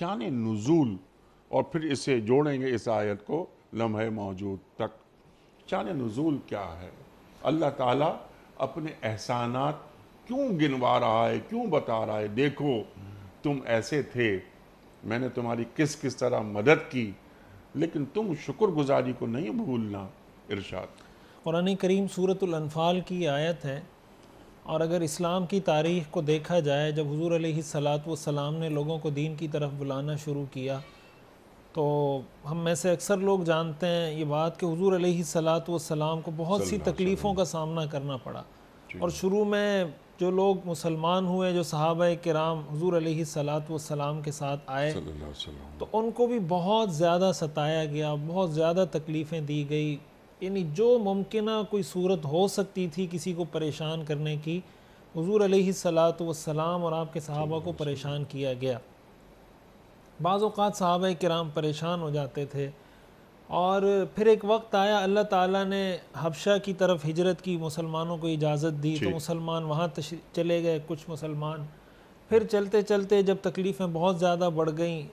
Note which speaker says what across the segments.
Speaker 1: शान नजूल और फिर इसे जोड़ेंगे इस आयत को लम्हे मौजूद तक शान नजूल क्या है अल्लाह ताला अपने एहसानात क्यों गिनवा रहा है क्यों बता रहा है देखो तुम ऐसे थे मैंने तुम्हारी किस किस तरह मदद की लेकिन तुम शुक्रगुजारी को नहीं भूलना इरशाद
Speaker 2: कुरान करीम सूरतुल्फाल की आयत है और अगर इस्लाम की तारीख़ को देखा जाए जब हजूर सलात वसलाम ने लोगों को दीन की तरफ बुलाना शुरू किया तो हम में से अक्सर लोग जानते हैं ये बात कि हजूर सलात वसलाम को बहुत सी तकलीफ़ों का सामना करना पड़ा और शुरू में जो लोग मुसलमान हुए जो सहाब कराम हजूर सलात वसलाम के साथ आए तो उनको भी बहुत ज़्यादा सताया गया बहुत ज़्यादा तकलीफ़ें दी गई यानी जो मुमकिन कोई सूरत हो सकती थी किसी को परेशान करने की हजूर सलात वसलाम और आपके सहाबा को परेशान किया गया बाज़ात सहाब कराम परेशान हो जाते थे और फिर एक वक्त आया अल्लाह ताला ने हबशा की तरफ हिजरत की मुसलमानों को इजाज़त दी तो मुसलमान वहाँ चले गए कुछ मुसलमान फिर चलते चलते जब तकलीफ़ें बहुत ज़्यादा बढ़ गईं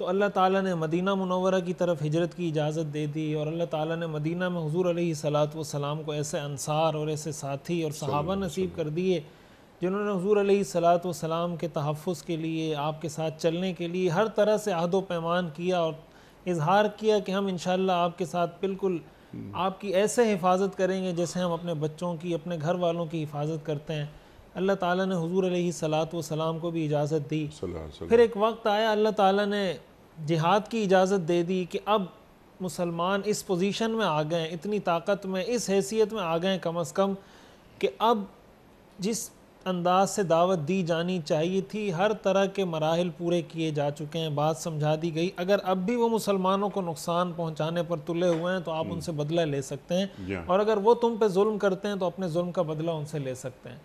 Speaker 2: तो अल्लाह ताला ने मदीना मुनवरा की तरफ हिजरत की इजाज़त दे दी और अल्लाह ताला ने मदीना में हजूर सलात सलाम को ऐसे अनसार और ऐसे साथी और सहाबा नसीब कर दिए जिन्होंने हजूर सलात सलाम के तहफ़ के लिए आपके साथ चलने के लिए हर तरह से अहद पैमान किया और इजहार किया कि हम इन आपके साथ बिल्कुल हम्म। आपकी ऐसे हिफाजत करेंगे जैसे हम अपने बच्चों की अपने घर वालों की हिफाजत करते हैं अल्लाह ताला ने हुजूर सलात सलाम को भी इजाज़त दी फिर एक वक्त आया अल्लाह ताला ने जिहाद की इजाज़त दे दी कि अब मुसलमान इस पोजीशन में आ गए इतनी ताकत में इस हैसियत में आ गए कम अज़ कम कि अब जिस अंदाज से दावत दी जानी चाहिए थी हर तरह के मराहल पूरे किए जा चुके हैं बात समझा दी गई अगर अब भी वो मुसलमानों को नुकसान पहुंचाने पर तुले हुए हैं तो आप हम्म। उनसे बदला ले सकते हैं और अगर वो तुम पे जुल्म करते हैं तो अपने जुल्म का बदला उनसे ले सकते हैं